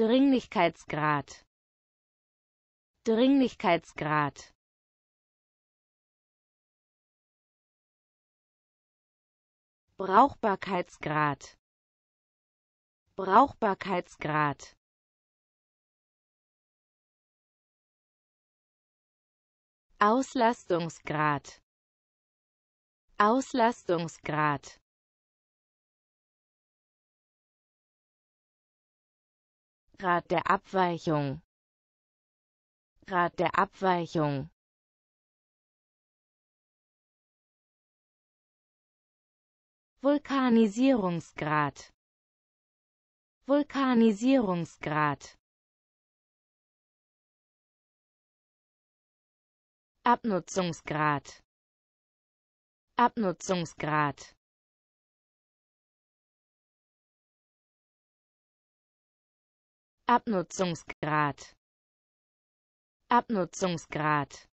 Dringlichkeitsgrad Dringlichkeitsgrad Brauchbarkeitsgrad Brauchbarkeitsgrad Auslastungsgrad Auslastungsgrad Grad der Abweichung Grad der Abweichung Vulkanisierungsgrad Vulkanisierungsgrad Abnutzungsgrad Abnutzungsgrad Abnutzungsgrad Abnutzungsgrad